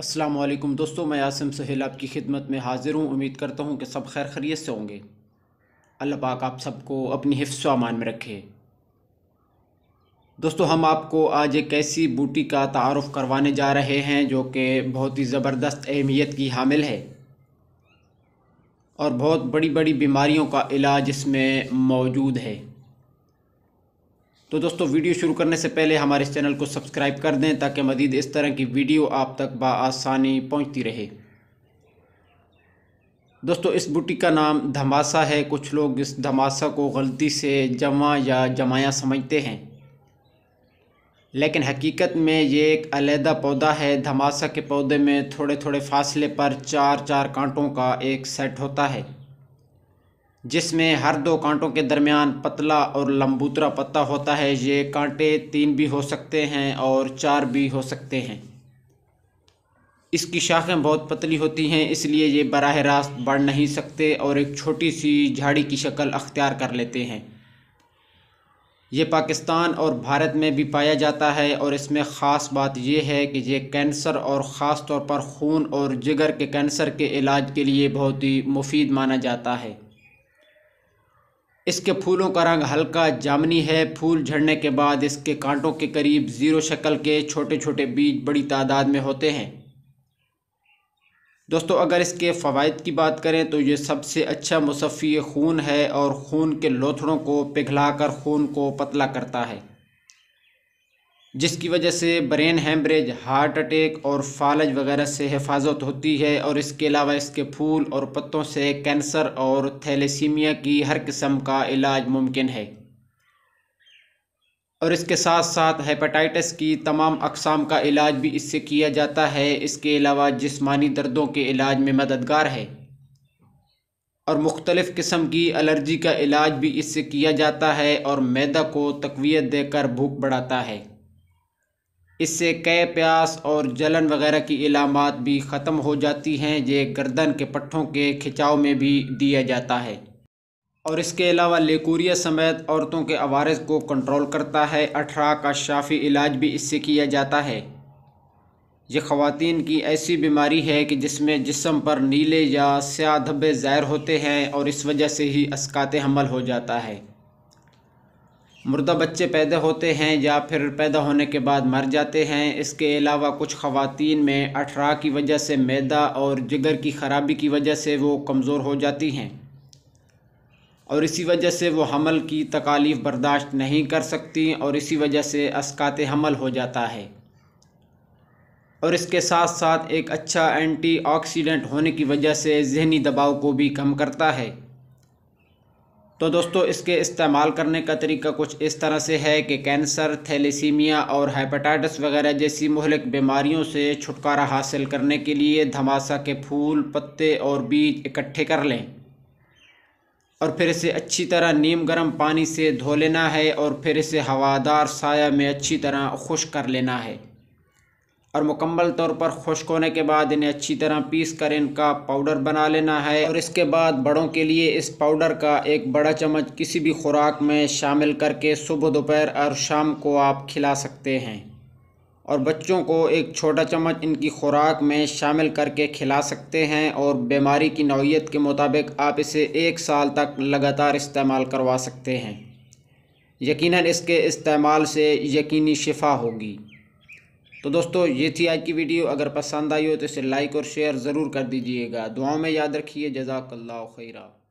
असलम दोस्तों मैं यासिम सहेल आपकी खिदमत में हाज़िर हूँ उम्मीद करता हूँ कि सब खैर खरीत से होंगे अल्लाह पाक आप सबको अपनी हिफ्स अमान में रखे दोस्तों हम आपको आज एक ऐसी बूटी का तारफ़ करवाने जा रहे हैं जो कि बहुत ही ज़बरदस्त अहमियत की हामिल है और बहुत बड़ी बड़ी बीमारियों का इलाज इसमें मौजूद है तो दोस्तों वीडियो शुरू करने से पहले हमारे इस चैनल को सब्सक्राइब कर दें ताकि मजीद इस तरह की वीडियो आप तक बसानी पहुँचती रहे दोस्तों इस बुटीक का नाम धमासा है कुछ लोग इस धमासा को गलती से जमा या जमाया समझते हैं लेकिन हकीकत में ये एक अलहदा पौधा है धमासा के पौधे में थोड़े थोड़े फासले पर चार चार कांटों का एक सेट होता है जिसमें हर दो कांटों के दरमियान पतला और लंबूतरा पत्ता होता है ये कांटे तीन भी हो सकते हैं और चार भी हो सकते हैं इसकी शाखें बहुत पतली होती हैं इसलिए ये बराह रास्त बढ़ नहीं सकते और एक छोटी सी झाड़ी की शक्ल अख्तियार कर लेते हैं ये पाकिस्तान और भारत में भी पाया जाता है और इसमें ख़ास बात यह है कि ये कैंसर और ख़ास तौर पर खून और जिगर के कैंसर के इलाज के लिए बहुत ही मुफीद माना जाता है इसके फूलों का रंग हल्का जामनी है फूल झड़ने के बाद इसके कांटों के करीब ज़ीरो शक्ल के छोटे छोटे बीज बड़ी तादाद में होते हैं दोस्तों अगर इसके फ़वाद की बात करें तो ये सबसे अच्छा मुसफ़ी खून है और खून के लोथड़ों को पिघलाकर खून को पतला करता है जिसकी वजह से ब्रेन हेमरेज हार्ट अटैक और फालज वगैरह से हिफाजत होती है और इसके अलावा इसके फूल और पत्तों से कैंसर और थैलेसीमिया की हर किस्म का इलाज मुमकिन है और इसके साथ साथ हेपेटाइटिस की तमाम अकसाम का इलाज भी इससे किया जाता है इसके अलावा जिस्मानी दर्दों के इलाज में मददगार है और मुख्तलिफ़ किस्म की एलर्जी का इलाज भी इससे किया जाता है और मैदा को तकवीत देकर भूख बढ़ाता है इससे कै प्यास और जलन वगैरह की इलामत भी ख़त्म हो जाती हैं ये गर्दन के पट्ठों के खिंचाव में भी दिया जाता है और इसके अलावा लेकूरिया समेत औरतों के आवारस को कंट्रोल करता है अठरा का शाफी इलाज भी इससे किया जाता है ये खातन की ऐसी बीमारी है कि जिसमें जिसम पर नीले या स्या धब्बे ज़ाहिर होते हैं और इस वजह से ही असकात हमल हो जाता है मुर्दा बच्चे पैदा होते हैं या फिर पैदा होने के बाद मर जाते हैं इसके अलावा कुछ खवतिन में अठरा की वजह से मैदा और जिगर की ख़राबी की वजह से वो कमज़ोर हो जाती हैं और इसी वजह से वो हमल की तकालीफ़ बर्दाश्त नहीं कर सकती और इसी वजह से असकात हमल हो जाता है और इसके साथ साथ एक अच्छा एंटी ऑक्सीडेंट होने की वजह से जहनी दबाव को भी कम करता है तो दोस्तों इसके इस्तेमाल करने का तरीका कुछ इस तरह से है कि कैंसर थैलेसीमिया और हेपेटाइटिस वगैरह जैसी मोहलिक बीमारियों से छुटकारा हासिल करने के लिए धमासा के फूल पत्ते और बीज इकट्ठे कर लें और फिर इसे अच्छी तरह नीम गर्म पानी से धो लेना है और फिर इसे हवादार साया में अच्छी तरह खुश कर लेना है और मुकम्मल तौर पर खुश्क होने के बाद इन्हें अच्छी तरह पीस कर इनका पाउडर बना लेना है और इसके बाद बड़ों के लिए इस पाउडर का एक बड़ा चम्मच किसी भी खुराक में शामिल करके सुबह दोपहर और शाम को आप खिला सकते हैं और बच्चों को एक छोटा चम्मच इनकी खुराक में शामिल करके खिला सकते हैं और बीमारी की नौीयत के मुताबिक आप इसे एक साल तक लगातार इस्तेमाल करवा सकते हैं यकीनन इसके इस्तेमाल से यकीनी शिफा होगी तो दोस्तों ये थी आज की वीडियो अगर पसंद आई हो तो इसे लाइक और शेयर ज़रूर कर दीजिएगा दुआओं में याद रखिए जजाकल्ला खैरा